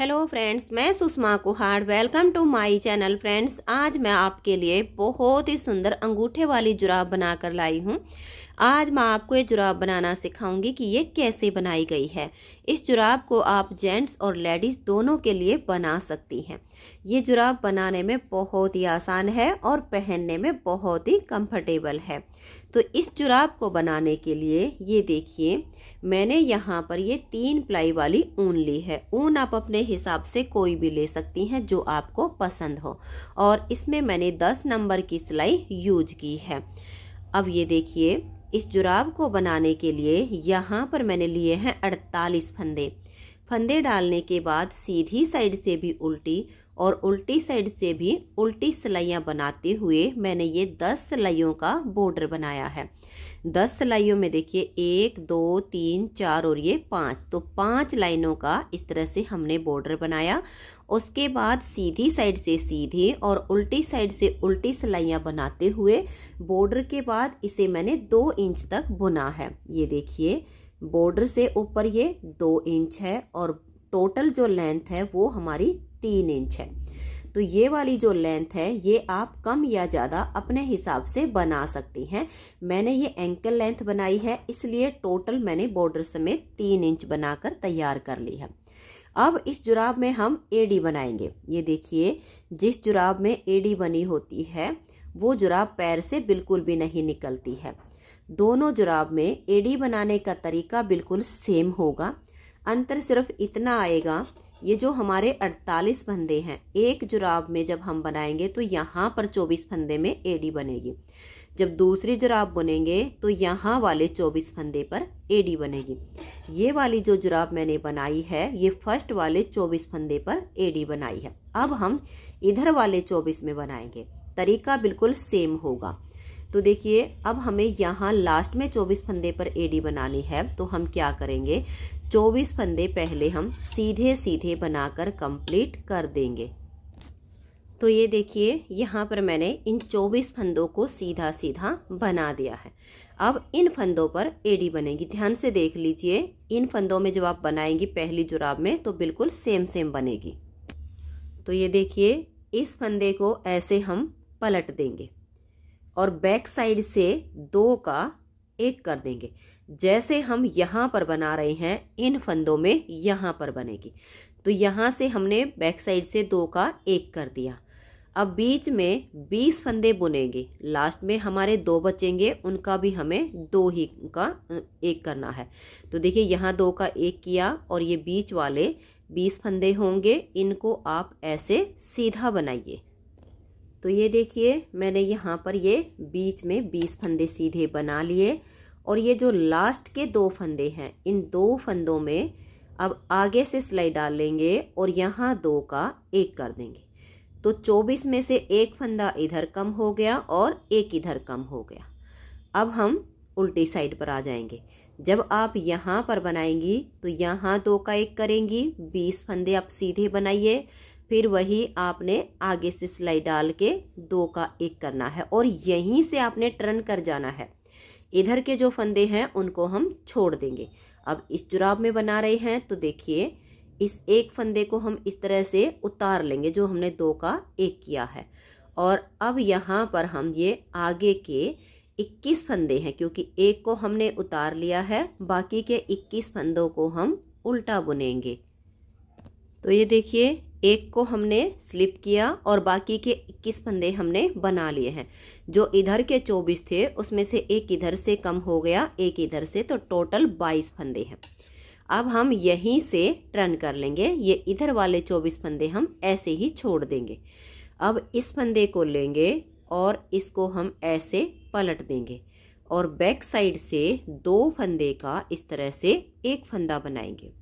hello friends मैं Sushma Kuhar welcome to my channel friends आज मैं आपके लिए बहुत ही सुंदर अंगूठे वाली जुराब बनाकर लाई हूँ आज मैं आपको ये जुराब बनाना सिखाऊंगी कि ये कैसे बनाई गई है इस जुराब को आप जेंट्स और लेडीज़ दोनों के लिए बना सकती हैं ये जुराब बनाने में बहुत ही आसान है और पहनने में बहुत ही कम्फर्टेबल है तो इस जुराब को बनाने के लिए ये देखिए मैंने यहाँ पर ये तीन प्लाई वाली ऊन ली है ऊन आप अपने हिसाब से कोई भी ले सकती हैं जो आपको पसंद हो और इसमें मैंने दस नंबर की सिलाई यूज की है अब ये देखिए इस जुराब को बनाने के लिए यहाँ पर मैंने लिए हैं अड़तालीस फंदे फंदे डालने के बाद सीधी साइड से भी उल्टी और उल्टी साइड से भी उल्टी सिलाइयाँ बनाते हुए मैंने ये दस सिलाइयों का बॉर्डर बनाया है दस सिलाइयों में देखिए एक दो तीन चार और ये पाँच तो पाँच लाइनों का इस तरह से हमने बॉर्डर बनाया उसके बाद सीधी साइड से सीधी और उल्टी साइड से उल्टी सिलाइयाँ बनाते हुए बॉर्डर के बाद इसे मैंने दो इंच तक बुना है ये देखिए बॉर्डर से ऊपर ये दो इंच है और टोटल जो लेंथ है वो हमारी तीन इंच है तो ये वाली जो लेंथ है ये आप कम या ज़्यादा अपने हिसाब से बना सकती हैं मैंने ये एंकल लेंथ बनाई है इसलिए टोटल मैंने बॉर्डर समेत तीन इंच बनाकर तैयार कर ली है अब इस जुराब में हम एडी बनाएंगे ये देखिए जिस जुराब में एडी बनी होती है वो जुराब पैर से बिल्कुल भी नहीं निकलती है दोनों जुराब में एडी बनाने का तरीका बिल्कुल सेम होगा अंतर सिर्फ इतना आएगा ये जो हमारे 48 फंदे हैं एक जुराब में जब हम बनाएंगे तो यहाँ पर 24 फंदे में एडी बनेगी जब दूसरी जुराब बुनेंगे तो यहाँ वाले 24 फंदे पर एडी बनेगी ये वाली जो जुराब मैंने बनाई है ये फर्स्ट वाले 24 फंदे पर एडी बनाई है अब हम इधर वाले 24 में बनाएंगे तरीका बिल्कुल सेम होगा तो देखिए अब हमें यहाँ लास्ट में 24 फंदे पर एडी बनानी है तो हम क्या करेंगे 24 फंदे पहले हम सीधे सीधे बनाकर कंप्लीट कर देंगे तो ये देखिए यहाँ पर मैंने इन 24 फंदों को सीधा सीधा बना दिया है अब इन फंदों पर एडी बनेगी ध्यान से देख लीजिए इन फंदों में जब आप बनाएंगी पहली जुराब में तो बिल्कुल सेम सेम बनेगी तो ये देखिए इस फंदे को ऐसे हम पलट देंगे और बैक साइड से दो का एक कर देंगे जैसे हम यहाँ पर बना रहे हैं इन फंदों में यहाँ पर बनेगी तो यहाँ से हमने बैक साइड से दो का एक कर दिया अब बीच में बीस फंदे बुनेंगे लास्ट में हमारे दो बचेंगे उनका भी हमें दो ही का एक करना है तो देखिए यहाँ दो का एक किया और ये बीच वाले बीस फंदे होंगे इनको आप ऐसे सीधा बनाइए तो ये देखिए मैंने यहाँ पर ये बीच में बीस फंदे सीधे बना लिए और ये जो लास्ट के दो फंदे हैं इन दो फंदों में अब आगे से सिलाई डाल लेंगे और यहाँ दो का एक कर देंगे तो 24 में से एक फंदा इधर कम हो गया और एक इधर कम हो गया अब हम उल्टी साइड पर आ जाएंगे जब आप यहाँ पर बनाएंगी तो यहाँ दो का एक करेंगी बीस फंदे आप सीधे बनाइए फिर वही आपने आगे से सिलाई डाल के दो का एक करना है और यहीं से आपने टर्न कर जाना है इधर के जो फंदे हैं उनको हम छोड़ देंगे अब इस जुराब में बना रहे हैं तो देखिए इस एक फंदे को हम इस तरह से उतार लेंगे जो हमने दो का एक किया है और अब यहाँ पर हम ये आगे के 21 फंदे हैं क्योंकि एक को हमने उतार लिया है बाकी के 21 फंदों को हम उल्टा बुनेंगे तो ये देखिए एक को हमने स्लिप किया और बाकी के 21 फंदे हमने बना लिए हैं जो इधर के चौबीस थे उसमें से एक इधर से कम हो गया एक इधर से तो टोटल बाईस फंदे हैं अब हम यहीं से टर्न कर लेंगे ये इधर वाले चौबीस फंदे हम ऐसे ही छोड़ देंगे अब इस फंदे को लेंगे और इसको हम ऐसे पलट देंगे और बैक साइड से दो फंदे का इस तरह से एक फंदा बनाएंगे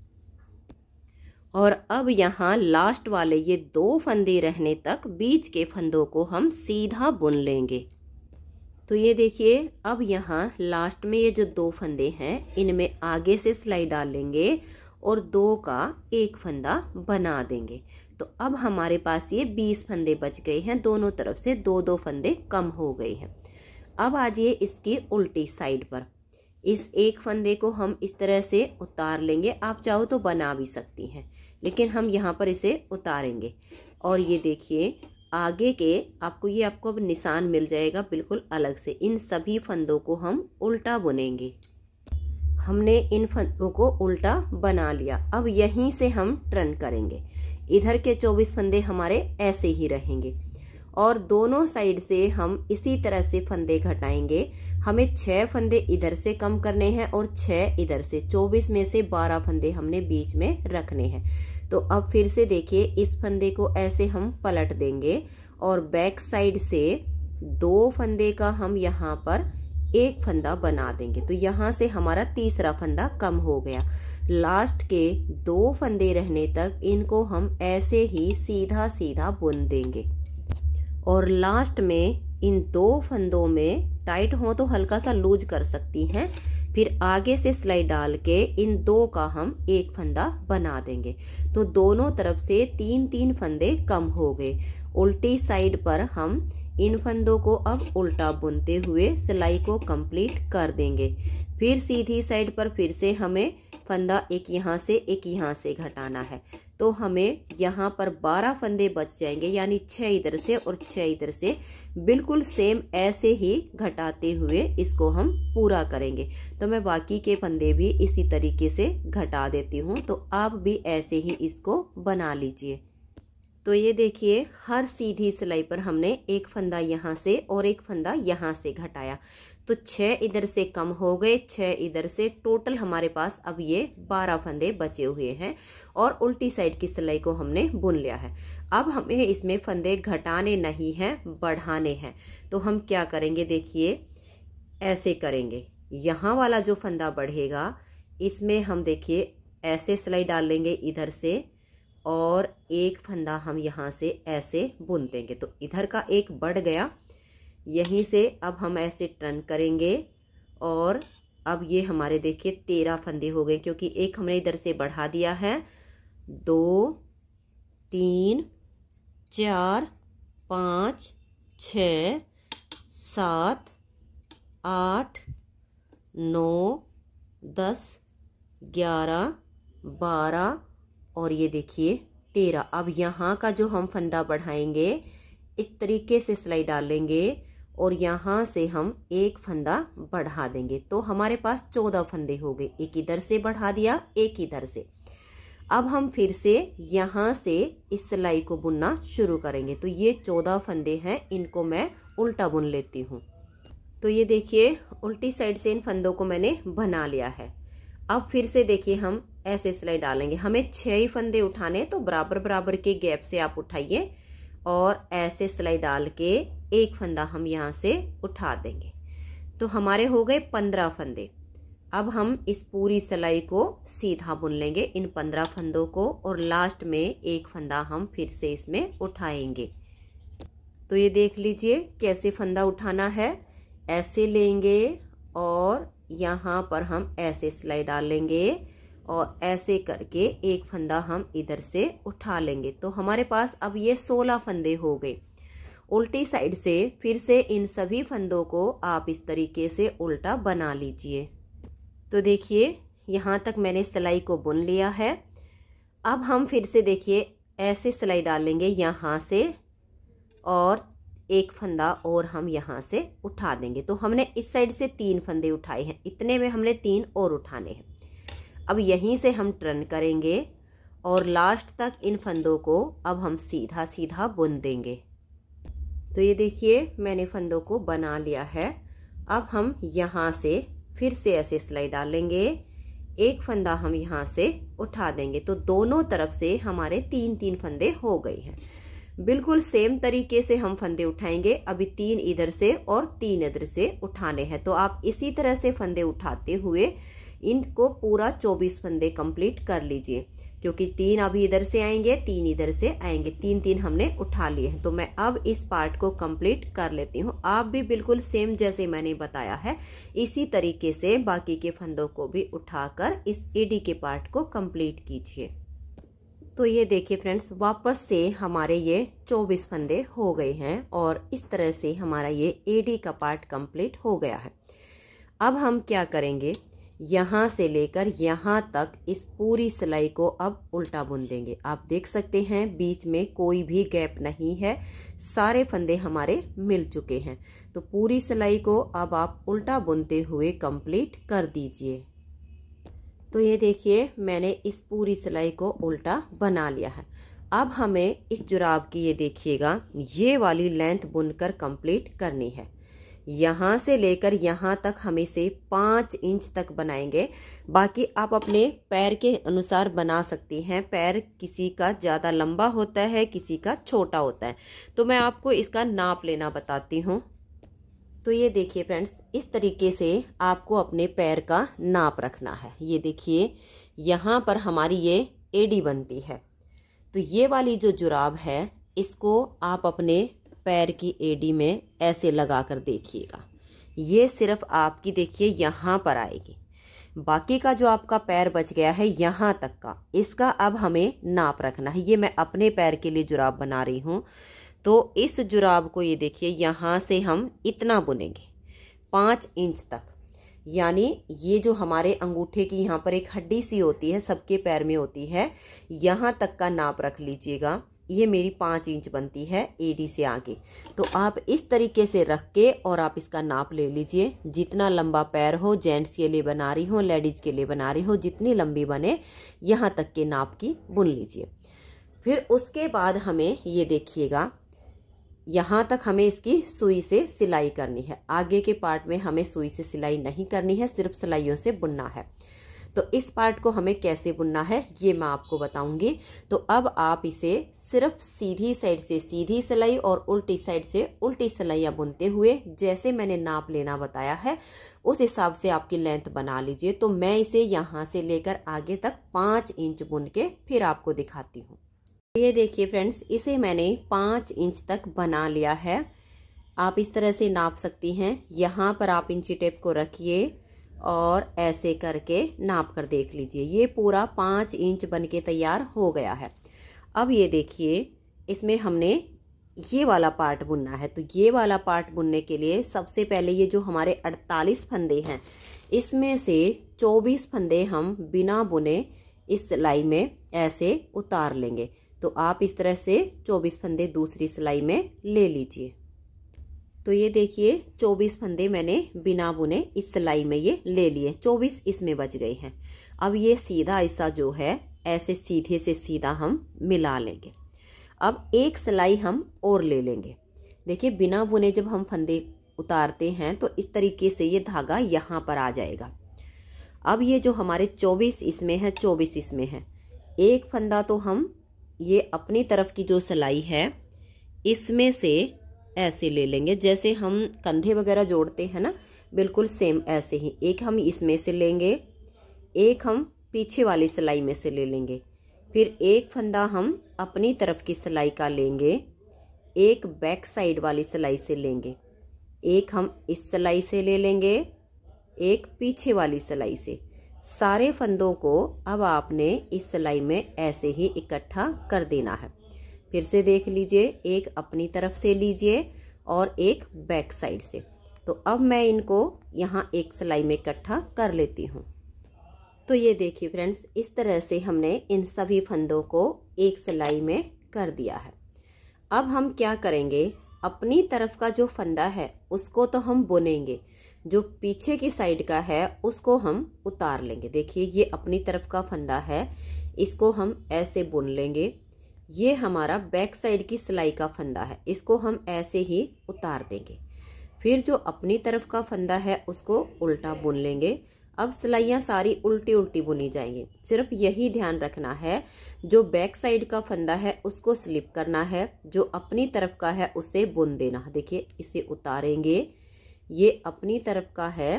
और अब यहाँ लास्ट वाले ये दो फंदे रहने तक बीच के फंदों को हम सीधा बुन लेंगे तो ये देखिए अब यहाँ लास्ट में ये जो दो फंदे हैं इनमें आगे से सिलाई लेंगे और दो का एक फंदा बना देंगे तो अब हमारे पास ये बीस फंदे बच गए हैं दोनों तरफ से दो दो फंदे कम हो गए हैं अब आ जाइए इसकी उल्टी साइड पर इस एक फंदे को हम इस तरह से उतार लेंगे आप चाहो तो बना भी सकती हैं लेकिन हम यहाँ पर इसे उतारेंगे और ये देखिए आगे के आपको ये आपको अब निशान मिल जाएगा बिल्कुल अलग से इन सभी फंदों को हम उल्टा बुनेंगे हमने इन फंदों को उल्टा बना लिया अब यहीं से हम टर्न करेंगे इधर के 24 फंदे हमारे ऐसे ही रहेंगे और दोनों साइड से हम इसी तरह से फंदे घटाएंगे हमें छः फंदे इधर से कम करने हैं और छः इधर से 24 में से 12 फंदे हमने बीच में रखने हैं तो अब फिर से देखिए इस फंदे को ऐसे हम पलट देंगे और बैक साइड से दो फंदे का हम यहाँ पर एक फंदा बना देंगे तो यहाँ से हमारा तीसरा फंदा कम हो गया लास्ट के दो फंदे रहने तक इनको हम ऐसे ही सीधा सीधा बुन देंगे और लास्ट में इन दो फंदों में टाइट हो तो हल्का सा लूज कर सकती हैं फिर आगे से सिलाई डाल के इन दो का हम एक फंदा बना देंगे तो दोनों तरफ से तीन तीन फंदे कम हो गए उल्टी साइड पर हम इन फंदों को अब उल्टा बुनते हुए सिलाई को कंप्लीट कर देंगे फिर सीधी साइड पर फिर से हमें फंदा एक यहाँ से एक यहाँ से घटाना है तो हमें यहाँ पर बारह फंदे बच जाएंगे यानी छ इधर से और छः इधर से बिल्कुल सेम ऐसे ही घटाते हुए इसको हम पूरा करेंगे तो मैं बाकी के फंदे भी इसी तरीके से घटा देती हूँ तो आप भी ऐसे ही इसको बना लीजिए तो ये देखिए हर सीधी सिलाई पर हमने एक फंदा यहाँ से और एक फंदा यहाँ से घटाया तो छः इधर से कम हो गए छः इधर से टोटल हमारे पास अब ये बारह फंदे बचे हुए हैं और उल्टी साइड की सिलाई को हमने बुन लिया है अब हमें इसमें फंदे घटाने नहीं हैं बढ़ाने हैं तो हम क्या करेंगे देखिए ऐसे करेंगे यहाँ वाला जो फंदा बढ़ेगा इसमें हम देखिए ऐसे सिलाई डाल लेंगे इधर से और एक फंदा हम यहाँ से ऐसे बुन देंगे तो इधर का एक बढ़ गया यहीं से अब हम ऐसे टर्न करेंगे और अब ये हमारे देखिए तेरह फंदे हो गए क्योंकि एक हमने इधर से बढ़ा दिया है दो तीन चार पाँच छ सात आठ नौ दस ग्यारह बारह और ये देखिए तेरह अब यहाँ का जो हम फंदा बढ़ाएंगे इस तरीके से सिलाई डालेंगे और यहाँ से हम एक फंदा बढ़ा देंगे तो हमारे पास चौदह फंदे हो गए एक इधर से बढ़ा दिया एक इधर से अब हम फिर से यहाँ से इस सिलाई को बुनना शुरू करेंगे तो ये चौदह फंदे हैं इनको मैं उल्टा बुन लेती हूँ तो ये देखिए उल्टी साइड से इन फंदों को मैंने बना लिया है अब फिर से देखिए हम ऐसे सिलाई डालेंगे हमें छह ही फंदे उठाने तो बराबर बराबर के गैप से आप उठाइए और ऐसे सिलाई डाल के एक फंदा हम यहाँ से उठा देंगे तो हमारे हो गए पंद्रह फंदे अब हम इस पूरी सिलाई को सीधा बुन लेंगे इन पंद्रह फंदों को और लास्ट में एक फंदा हम फिर से इसमें उठाएंगे तो ये देख लीजिए कैसे फंदा उठाना है ऐसे लेंगे और यहाँ पर हम ऐसे सिलाई डालेंगे और ऐसे करके एक फंदा हम इधर से उठा लेंगे तो हमारे पास अब ये सोलह फंदे हो गए उल्टी साइड से फिर से इन सभी फंदों को आप इस तरीके से उल्टा बना लीजिए तो देखिए यहाँ तक मैंने सिलाई को बुन लिया है अब हम फिर से देखिए ऐसे सिलाई डालेंगे यहाँ से और एक फंदा और हम यहाँ से उठा देंगे तो हमने इस साइड से तीन फंदे उठाए हैं इतने में हमने तीन और उठाने हैं अब यहीं से हम टर्न करेंगे और लास्ट तक इन फंदों को अब हम सीधा सीधा बुन देंगे तो ये देखिए मैंने फंदों को बना लिया है अब हम यहाँ से फिर से ऐसे सिलाई डालेंगे एक फंदा हम यहाँ से उठा देंगे तो दोनों तरफ से हमारे तीन तीन फंदे हो गए हैं बिल्कुल सेम तरीके से हम फंदे उठाएंगे अभी तीन इधर से और तीन इधर से उठाने हैं तो आप इसी तरह से फंदे उठाते हुए इनको पूरा 24 फंदे कंप्लीट कर लीजिए क्योंकि तीन अभी इधर से आएंगे तीन इधर से आएंगे तीन तीन हमने उठा लिए हैं तो मैं अब इस पार्ट को कंप्लीट कर लेती हूँ आप भी बिल्कुल सेम जैसे मैंने बताया है इसी तरीके से बाकी के फंदों को भी उठाकर इस एडी के पार्ट को कंप्लीट कीजिए तो ये देखिए फ्रेंड्स वापस से हमारे ये 24 फंदे हो गए हैं और इस तरह से हमारा ये एडी का पार्ट कंप्लीट हो गया है अब हम क्या करेंगे यहाँ से लेकर यहाँ तक इस पूरी सिलाई को अब उल्टा बुन देंगे आप देख सकते हैं बीच में कोई भी गैप नहीं है सारे फंदे हमारे मिल चुके हैं तो पूरी सिलाई को अब आप उल्टा बुनते हुए कंप्लीट कर दीजिए तो ये देखिए मैंने इस पूरी सिलाई को उल्टा बना लिया है अब हमें इस जुराब की ये देखिएगा ये वाली लेंथ बुनकर कंप्लीट करनी है यहाँ से लेकर यहाँ तक हम इसे पाँच इंच तक बनाएंगे बाकी आप अपने पैर के अनुसार बना सकती हैं पैर किसी का ज़्यादा लंबा होता है किसी का छोटा होता है तो मैं आपको इसका नाप लेना बताती हूँ तो ये देखिए फ्रेंड्स इस तरीके से आपको अपने पैर का नाप रखना है ये देखिए यहाँ पर हमारी ये एडी बनती है तो ये वाली जो जुराब है इसको आप अपने पैर की एडी में ऐसे लगा कर देखिएगा ये सिर्फ आपकी देखिए यहाँ पर आएगी बाकी का जो आपका पैर बच गया है यहाँ तक का इसका अब हमें नाप रखना है ये मैं अपने पैर के लिए जुराब बना रही हूँ तो इस जुराब को ये देखिए यहाँ से हम इतना बुनेंगे पाँच इंच तक यानी ये जो हमारे अंगूठे की यहाँ पर एक हड्डी सी होती है सबके पैर में होती है यहाँ तक का नाप रख लीजिएगा ये मेरी पाँच इंच बनती है एडी से आगे तो आप इस तरीके से रख के और आप इसका नाप ले लीजिए जितना लंबा पैर हो जेंट्स के लिए बना रही हो लेडीज के लिए बना रही हो जितनी लंबी बने यहाँ तक के नाप की बुन लीजिए फिर उसके बाद हमें ये देखिएगा यहाँ तक हमें इसकी सुई से सिलाई करनी है आगे के पार्ट में हमें सुई से सिलाई नहीं करनी है सिर्फ सिलाइयों से बुनना है तो इस पार्ट को हमें कैसे बुनना है ये मैं आपको बताऊंगी तो अब आप इसे सिर्फ सीधी साइड से सीधी सिलाई और उल्टी साइड से उल्टी सिलाइयाँ बुनते हुए जैसे मैंने नाप लेना बताया है उस हिसाब से आपकी लेंथ बना लीजिए तो मैं इसे यहाँ से लेकर आगे तक पाँच इंच बुन के फिर आपको दिखाती हूँ ये देखिए फ्रेंड्स इसे मैंने पाँच इंच तक बना लिया है आप इस तरह से नाप सकती हैं यहाँ पर आप इंची टेप को रखिए और ऐसे करके नाप कर देख लीजिए ये पूरा पाँच इंच बन के तैयार हो गया है अब ये देखिए इसमें हमने ये वाला पार्ट बुनना है तो ये वाला पार्ट बुनने के लिए सबसे पहले ये जो हमारे 48 फंदे हैं इसमें से 24 फंदे हम बिना बुने इस सिलाई में ऐसे उतार लेंगे तो आप इस तरह से 24 फंदे दूसरी सिलाई में ले लीजिए तो ये देखिए 24 फंदे मैंने बिना बुने इस सिलाई में ये ले लिए 24 इसमें बच गए हैं अब ये सीधा हिस्सा जो है ऐसे सीधे से सीधा हम मिला लेंगे अब एक सिलाई हम और ले लेंगे देखिए बिना बुने जब हम फंदे उतारते हैं तो इस तरीके से ये धागा यहाँ पर आ जाएगा अब ये जो हमारे 24 इसमें है 24 इसमें है एक फंदा तो हम ये अपनी तरफ की जो सिलाई है इसमें से ऐसे ले लेंगे जैसे हम कंधे वगैरह जोड़ते हैं ना बिल्कुल सेम ऐसे ही एक हम इसमें से लेंगे एक हम पीछे वाली सिलाई में से ले लेंगे फिर एक फंदा हम अपनी तरफ की सिलाई का लेंगे एक बैक साइड वाली सिलाई से लेंगे एक हम इस सिलाई से ले लेंगे एक पीछे वाली सिलाई से सारे फंदों को अब आपने इस सिलाई में ऐसे ही इकट्ठा कर देना है फिर से देख लीजिए एक अपनी तरफ से लीजिए और एक बैक साइड से तो अब मैं इनको यहाँ एक सिलाई में इकट्ठा कर लेती हूँ तो ये देखिए फ्रेंड्स इस तरह से हमने इन सभी फंदों को एक सिलाई में कर दिया है अब हम क्या करेंगे अपनी तरफ का जो फंदा है उसको तो हम बुनेंगे जो पीछे की साइड का है उसको हम उतार लेंगे देखिए ये अपनी तरफ का फंदा है इसको हम ऐसे बुन लेंगे ये हमारा बैक साइड की सिलाई का फंदा है इसको हम ऐसे ही उतार देंगे फिर जो अपनी तरफ का फंदा है उसको उल्टा बुन लेंगे अब सिलाइयाँ सारी उल्टी उल्टी बुनी जाएंगी सिर्फ यही ध्यान रखना है जो बैक साइड का फंदा है उसको स्लिप करना है जो अपनी तरफ का है उसे बुन देना देखिए इसे उतारेंगे ये अपनी तरफ का है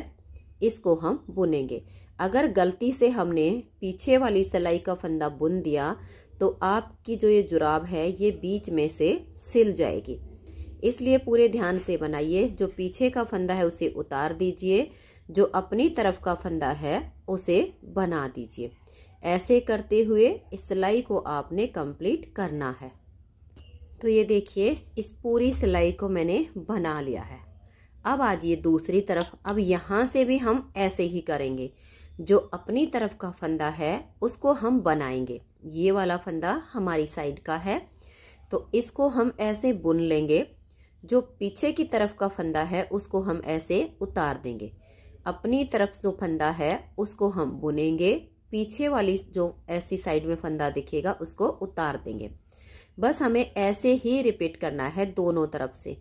इसको हम बुनेंगे अगर गलती से हमने पीछे वाली सिलाई का फंदा बुन दिया तो आपकी जो ये जुराब है ये बीच में से सिल जाएगी इसलिए पूरे ध्यान से बनाइए जो पीछे का फंदा है उसे उतार दीजिए जो अपनी तरफ का फंदा है उसे बना दीजिए ऐसे करते हुए इस सिलाई को आपने कंप्लीट करना है तो ये देखिए इस पूरी सिलाई को मैंने बना लिया है अब आज ये दूसरी तरफ अब यहाँ से भी हम ऐसे ही करेंगे जो अपनी तरफ का फंदा है उसको हम बनाएंगे ये वाला फंदा हमारी साइड का है तो इसको हम ऐसे बुन लेंगे जो पीछे की तरफ का फंदा है उसको हम ऐसे उतार देंगे अपनी तरफ जो फंदा है उसको हम बुनेंगे पीछे वाली जो ऐसी साइड में फंदा दिखेगा उसको उतार देंगे बस हमें ऐसे ही रिपीट करना है दोनों तरफ से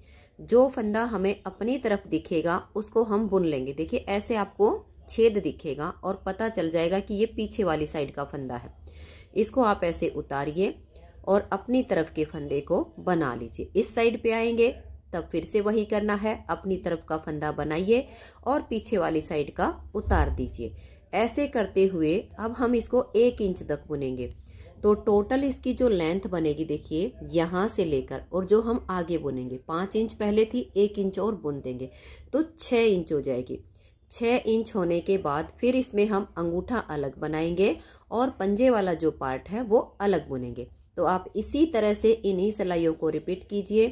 जो फंदा हमें अपनी तरफ दिखेगा उसको हम बुन लेंगे देखिए ऐसे आपको छेद दिखेगा और पता चल जाएगा कि ये पीछे वाली साइड का फंदा है इसको आप ऐसे उतारिए और अपनी तरफ के फंदे को बना लीजिए इस साइड पे आएंगे तब फिर से वही करना है अपनी तरफ का फंदा बनाइए और पीछे वाली साइड का उतार दीजिए ऐसे करते हुए अब हम इसको एक इंच तक बुनेंगे तो टोटल इसकी जो लेंथ बनेगी देखिए यहाँ से लेकर और जो हम आगे बुनेंगे पाँच इंच पहले थी एक इंच और बुन देंगे तो छः इंच हो जाएगी छः इंच होने के बाद फिर इसमें हम अंगूठा अलग बनाएंगे और पंजे वाला जो पार्ट है वो अलग बुनेंगे तो आप इसी तरह से इन्हीं सिलाइयों को रिपीट कीजिए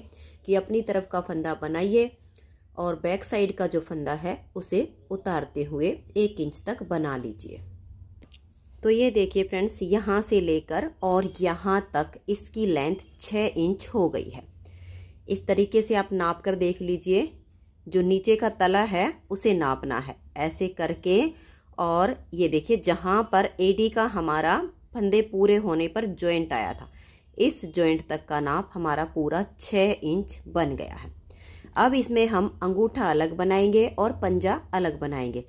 कि अपनी तरफ का फंदा बनाइए और बैक साइड का जो फंदा है उसे उतारते हुए एक इंच तक बना लीजिए तो ये देखिए फ्रेंड्स यहाँ से लेकर और यहाँ तक इसकी लेंथ छः इंच हो गई है इस तरीके से आप नाप कर देख लीजिए जो नीचे का तला है उसे नापना है ऐसे करके और ये देखिए जहाँ पर ए का हमारा फंदे पूरे होने पर ज्वाइंट आया था इस ज्वाइंट तक का नाप हमारा पूरा छः इंच बन गया है अब इसमें हम अंगूठा अलग बनाएंगे और पंजा अलग बनाएंगे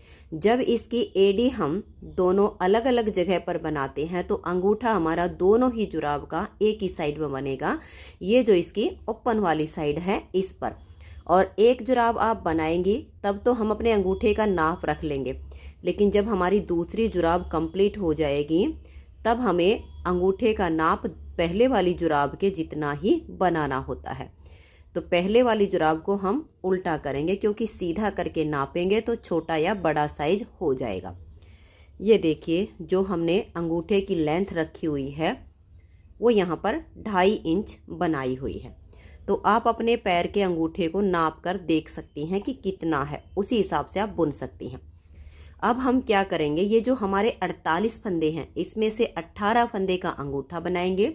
जब इसकी एडी हम दोनों अलग अलग जगह पर बनाते हैं तो अंगूठा हमारा दोनों ही जुराब का एक ही साइड में बनेगा ये जो इसकी ओपन वाली साइड है इस पर और एक जुराब आप बनाएंगे तब तो हम अपने अंगूठे का नाप रख लेंगे लेकिन जब हमारी दूसरी जुराब कंप्लीट हो जाएगी तब हमें अंगूठे का नाप पहले वाली जुराब के जितना ही बनाना होता है तो पहले वाली जुराब को हम उल्टा करेंगे क्योंकि सीधा करके नापेंगे तो छोटा या बड़ा साइज हो जाएगा ये देखिए जो हमने अंगूठे की लेंथ रखी हुई है वो यहाँ पर ढाई इंच बनाई हुई है तो आप अपने पैर के अंगूठे को नाप कर देख सकती हैं कि कितना है उसी हिसाब से आप बुन सकती हैं अब हम क्या करेंगे ये जो हमारे 48 फंदे हैं इसमें से 18 फंदे का अंगूठा बनाएंगे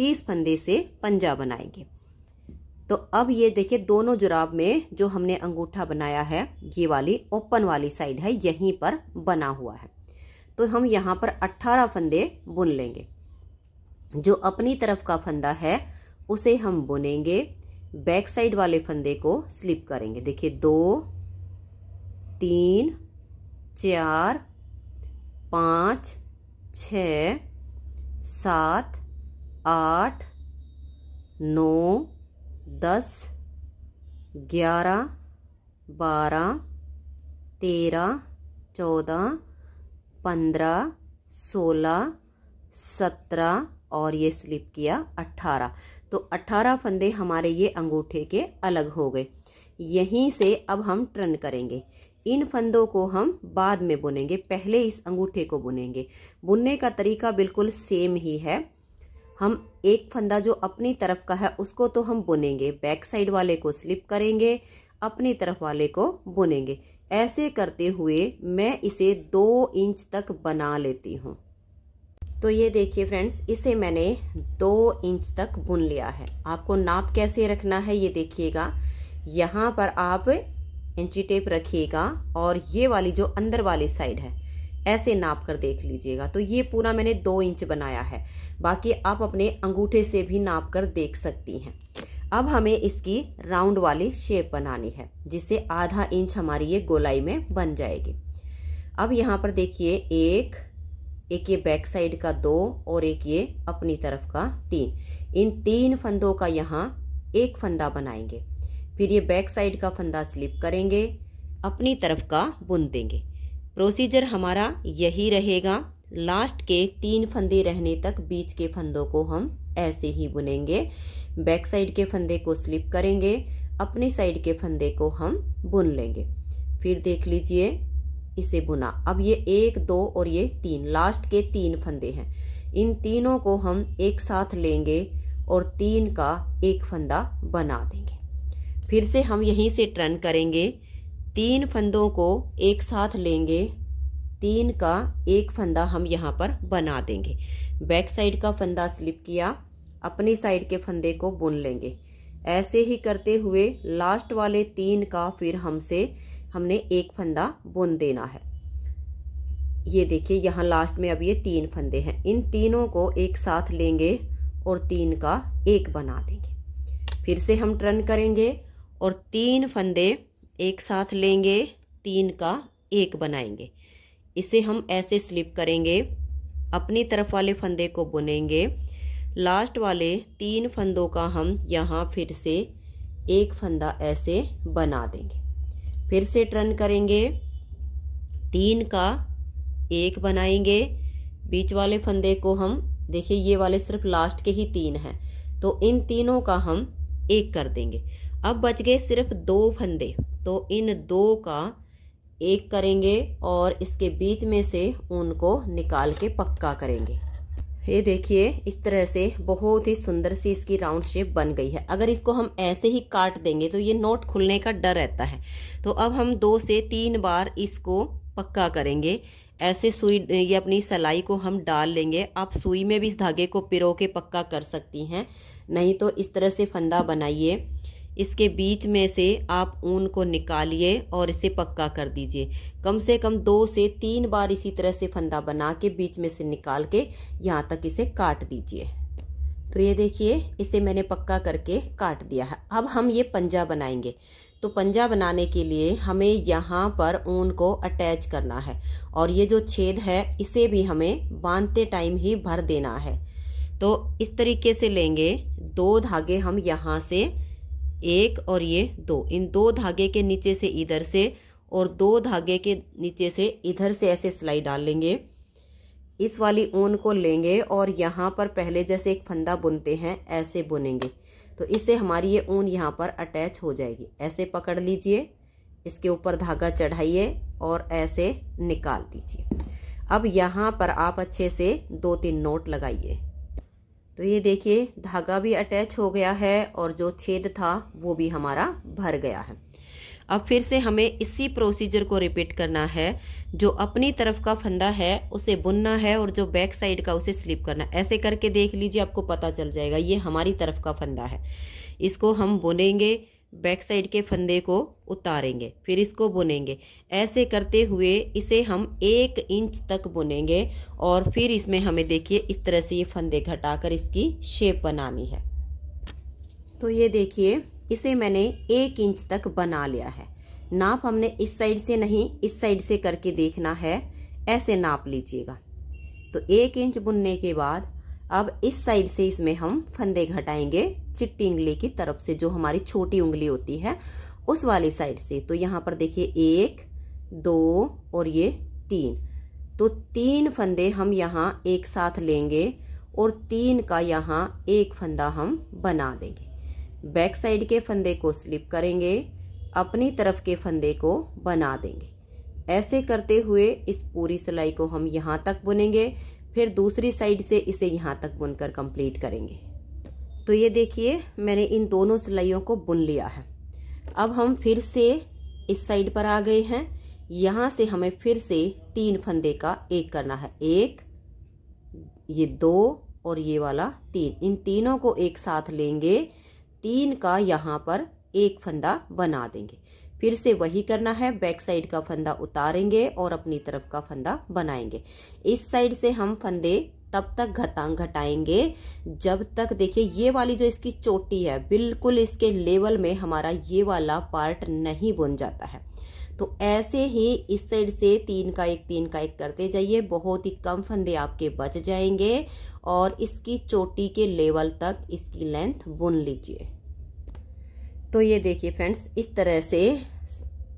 30 फंदे से पंजा बनाएंगे तो अब ये देखिए दोनों जुराब में जो हमने अंगूठा बनाया है ये वाली ओपन वाली साइड है यहीं पर बना हुआ है तो हम यहाँ पर 18 फंदे बुन लेंगे जो अपनी तरफ का फंदा है उसे हम बुनेंगे बैक साइड वाले फंदे को स्लिप करेंगे देखिए दो तीन चार पाँच छ सात आठ नौ दस ग्यारह बारह तेरह चौदह पंद्रह सोलह सत्रह और ये स्लिप किया अट्ठारह तो अट्ठारह फंदे हमारे ये अंगूठे के अलग हो गए यहीं से अब हम टर्न करेंगे इन फंदों को हम बाद में बुनेंगे पहले इस अंगूठे को बुनेंगे बुनने का तरीका बिल्कुल सेम ही है हम एक फंदा जो अपनी तरफ का है उसको तो हम बुनेंगे बैक साइड वाले को स्लिप करेंगे अपनी तरफ वाले को बुनेंगे ऐसे करते हुए मैं इसे दो इंच तक बना लेती हूँ तो ये देखिए फ्रेंड्स इसे मैंने दो इंच तक बुन लिया है आपको नाप कैसे रखना है ये देखिएगा यहाँ पर आप इंची टेप रखिएगा और ये वाली जो अंदर वाली साइड है ऐसे नाप कर देख लीजिएगा तो ये पूरा मैंने दो इंच बनाया है बाकी आप अपने अंगूठे से भी नाप कर देख सकती हैं अब हमें इसकी राउंड वाली शेप बनानी है जिससे आधा इंच हमारी ये गोलाई में बन जाएगी अब यहाँ पर देखिए एक एक ये बैक साइड का दो और एक ये अपनी तरफ का तीन इन तीन फंदों का यहाँ एक फंदा बनाएंगे फिर ये बैक साइड का फंदा स्लिप करेंगे अपनी तरफ का बुन देंगे प्रोसीजर हमारा यही रहेगा लास्ट के तीन फंदे रहने तक बीच के फंदों को हम ऐसे ही बुनेंगे बैक साइड के फंदे को स्लिप करेंगे अपने साइड के फंदे को हम बुन लेंगे फिर देख लीजिए इसे बुना अब ये एक दो और ये तीन लास्ट के तीन फंदे हैं इन तीनों को हम एक साथ लेंगे और तीन का एक फंदा बना देंगे फिर से हम यहीं से टर्न करेंगे तीन फंदों को एक साथ लेंगे तीन का एक फंदा हम यहाँ पर बना देंगे बैक साइड का फंदा स्लिप किया अपनी साइड के फंदे को बुन लेंगे ऐसे ही करते हुए लास्ट वाले तीन का फिर हमसे हमने एक फंदा बुन देना है ये देखिए यहाँ लास्ट में अब ये तीन फंदे हैं इन तीनों को एक साथ लेंगे और तीन का एक बना देंगे फिर से हम टर्न करेंगे और तीन फंदे एक साथ लेंगे तीन का एक बनाएंगे इसे हम ऐसे स्लिप करेंगे अपनी तरफ वाले फंदे को बुनेंगे लास्ट वाले तीन फंदों का हम यहाँ फिर से एक फंदा ऐसे बना देंगे फिर से टर्न करेंगे तीन का एक बनाएंगे बीच वाले फंदे को हम देखिए ये वाले सिर्फ लास्ट के ही तीन हैं तो इन तीनों का हम एक कर देंगे अब बच गए सिर्फ दो फंदे तो इन दो का एक करेंगे और इसके बीच में से उनको निकाल के पक्का करेंगे ये देखिए इस तरह से बहुत ही सुंदर सी इसकी राउंड शेप बन गई है अगर इसको हम ऐसे ही काट देंगे तो ये नोट खुलने का डर रहता है तो अब हम दो से तीन बार इसको पक्का करेंगे ऐसे सुई ये अपनी सलाई को हम डाल लेंगे आप सुई में भी इस धागे को पिरो के पक्का कर सकती हैं नहीं तो इस तरह से फंदा बनाइए इसके बीच में से आप ऊन को निकालिए और इसे पक्का कर दीजिए कम से कम दो से तीन बार इसी तरह से फंदा बना के बीच में से निकाल के यहाँ तक इसे काट दीजिए तो ये देखिए इसे मैंने पक्का करके काट दिया है अब हम ये पंजा बनाएंगे तो पंजा बनाने के लिए हमें यहाँ पर ऊन को अटैच करना है और ये जो छेद है इसे भी हमें बांधते टाइम ही भर देना है तो इस तरीके से लेंगे दो धागे हम यहाँ से एक और ये दो इन दो धागे के नीचे से इधर से और दो धागे के नीचे से इधर से ऐसे सिलाई डाल लेंगे इस वाली ऊन को लेंगे और यहाँ पर पहले जैसे एक फंदा बुनते हैं ऐसे बुनेंगे तो इससे हमारी ये ऊन यहाँ पर अटैच हो जाएगी ऐसे पकड़ लीजिए इसके ऊपर धागा चढ़ाइए और ऐसे निकाल दीजिए अब यहाँ पर आप अच्छे से दो तीन नोट लगाइए तो ये देखिए धागा भी अटैच हो गया है और जो छेद था वो भी हमारा भर गया है अब फिर से हमें इसी प्रोसीजर को रिपीट करना है जो अपनी तरफ का फंदा है उसे बुनना है और जो बैक साइड का उसे स्लिप करना है ऐसे करके देख लीजिए आपको पता चल जाएगा ये हमारी तरफ का फंदा है इसको हम बुनेंगे बैक साइड के फंदे को उतारेंगे फिर इसको बुनेंगे ऐसे करते हुए इसे हम एक इंच तक बुनेंगे और फिर इसमें हमें देखिए इस तरह से ये फंदे घटाकर इसकी शेप बनानी है तो ये देखिए इसे मैंने एक इंच तक बना लिया है नाप हमने इस साइड से नहीं इस साइड से करके देखना है ऐसे नाप लीजिएगा तो एक इंच बुनने के बाद अब इस साइड से इसमें हम फंदे घटाएंगे चिट्टी उंगली की तरफ से जो हमारी छोटी उंगली होती है उस वाली साइड से तो यहाँ पर देखिए एक दो और ये तीन तो तीन फंदे हम यहाँ एक साथ लेंगे और तीन का यहाँ एक फंदा हम बना देंगे बैक साइड के फंदे को स्लिप करेंगे अपनी तरफ के फंदे को बना देंगे ऐसे करते हुए इस पूरी सिलाई को हम यहाँ तक बुनेंगे फिर दूसरी साइड से इसे यहाँ तक बुनकर कंप्लीट करेंगे तो ये देखिए मैंने इन दोनों सिलाइयों को बुन लिया है अब हम फिर से इस साइड पर आ गए हैं यहाँ से हमें फिर से तीन फंदे का एक करना है एक ये दो और ये वाला तीन इन तीनों को एक साथ लेंगे तीन का यहाँ पर एक फंदा बना देंगे फिर से वही करना है बैक साइड का फंदा उतारेंगे और अपनी तरफ का फंदा बनाएंगे इस साइड से हम फंदे तब तक घटांग घटाएंगे जब तक देखिए ये वाली जो इसकी चोटी है बिल्कुल इसके लेवल में हमारा ये वाला पार्ट नहीं बुन जाता है तो ऐसे ही इस साइड से तीन का एक तीन का एक करते जाइए बहुत ही कम फंदे आपके बच जाएंगे और इसकी चोटी के लेवल तक इसकी लेंथ बुन लीजिए तो ये देखिए फ्रेंड्स इस तरह से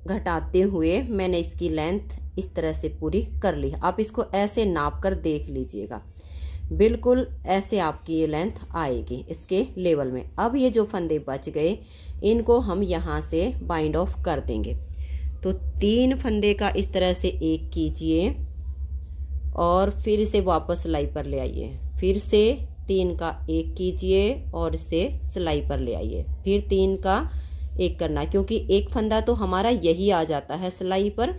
घटाते हुए मैंने इसकी लेंथ इस तरह से पूरी कर ली आप इसको ऐसे नाप कर देख लीजिएगा बिल्कुल ऐसे आपकी ये लेंथ आएगी इसके लेवल में अब ये जो फंदे बच गए इनको हम यहाँ से बाइंड ऑफ कर देंगे तो तीन फंदे का इस तरह से एक कीजिए और फिर से वापस सिलाई पर ले आइए फिर से तीन का एक कीजिए और इसे सिलाई पर ले आइए फिर तीन का एक करना क्योंकि एक फंदा तो हमारा यही आ जाता है सिलाई पर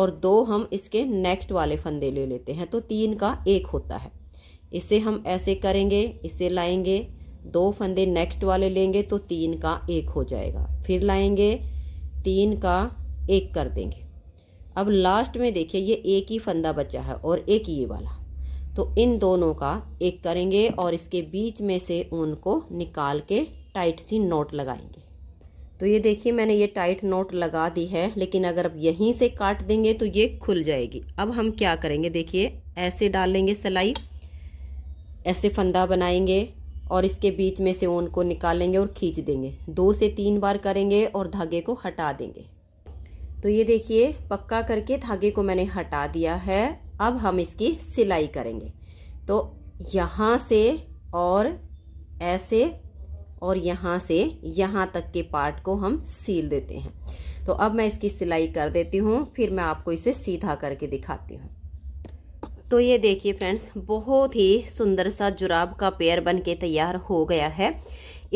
और दो हम इसके नेक्स्ट वाले फंदे ले लेते हैं तो तीन का एक होता है इसे हम ऐसे करेंगे इसे लाएंगे दो फंदे नेक्स्ट वाले लेंगे तो तीन का एक हो जाएगा फिर लाएंगे तीन का एक कर देंगे अब लास्ट में देखिए ये एक ही फंदा बचा है और एक ये वाला तो इन दोनों का एक करेंगे और इसके बीच में से ऊन को निकाल के टाइट सी नोट लगाएंगे तो ये देखिए मैंने ये टाइट नोट लगा दी है लेकिन अगर अब यहीं से काट देंगे तो ये खुल जाएगी अब हम क्या करेंगे देखिए ऐसे डाल लेंगे सिलाई ऐसे फंदा बनाएंगे और इसके बीच में से ऊन को निकालेंगे और खींच देंगे दो से तीन बार करेंगे और धागे को हटा देंगे तो ये देखिए पक्का करके धागे को मैंने हटा दिया है अब हम इसकी सिलाई करेंगे तो यहाँ से और ऐसे और यहाँ से यहाँ तक के पार्ट को हम सील देते हैं तो अब मैं इसकी सिलाई कर देती हूँ फिर मैं आपको इसे सीधा करके दिखाती हूँ तो ये देखिए फ्रेंड्स बहुत ही सुंदर सा जुराब का पेयर बन के तैयार हो गया है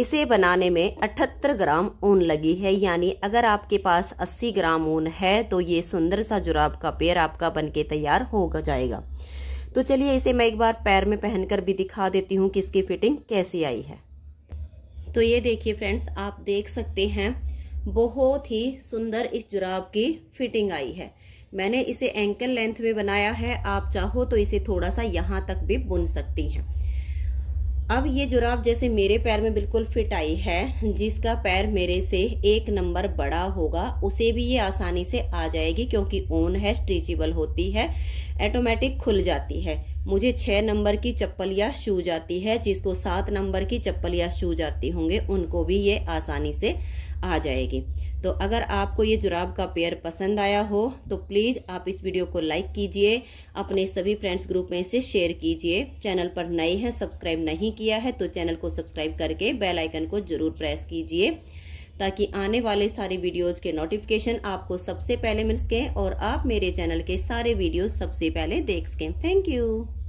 इसे बनाने में 78 ग्राम ऊन लगी है यानी अगर आपके पास 80 ग्राम ऊन है तो ये सुंदर सा जुराब का पेयर आपका बनके तैयार होगा जाएगा तो चलिए इसे मैं एक बार पैर में पहनकर भी दिखा देती हूँ कि इसकी फिटिंग कैसी आई है तो ये देखिए फ्रेंड्स आप देख सकते हैं बहुत ही सुंदर इस जुराब की फिटिंग आई है मैंने इसे एंकल लेंथ में बनाया है आप चाहो तो इसे थोड़ा सा यहाँ तक भी बुन सकती हैं अब ये जुराब जैसे मेरे पैर में बिल्कुल फिट आई है जिसका पैर मेरे से एक नंबर बड़ा होगा उसे भी ये आसानी से आ जाएगी क्योंकि ऊन है स्ट्रीचेबल होती है ऐटोमेटिक खुल जाती है मुझे छः नंबर की चप्पल या शू जाती है जिसको सात नंबर की चप्पल या शू जाती होंगे उनको भी ये आसानी से आ जाएगी तो अगर आपको ये जुराब का पेयर पसंद आया हो तो प्लीज़ आप इस वीडियो को लाइक कीजिए अपने सभी फ्रेंड्स ग्रुप में इसे शेयर कीजिए चैनल पर नए हैं सब्सक्राइब नहीं किया है तो चैनल को सब्सक्राइब करके बेल आइकन को ज़रूर प्रेस कीजिए ताकि आने वाले सारे वीडियोज़ के नोटिफिकेशन आपको सबसे पहले मिल सकें और आप मेरे चैनल के सारे वीडियोज़ सबसे पहले देख सकें थैंक यू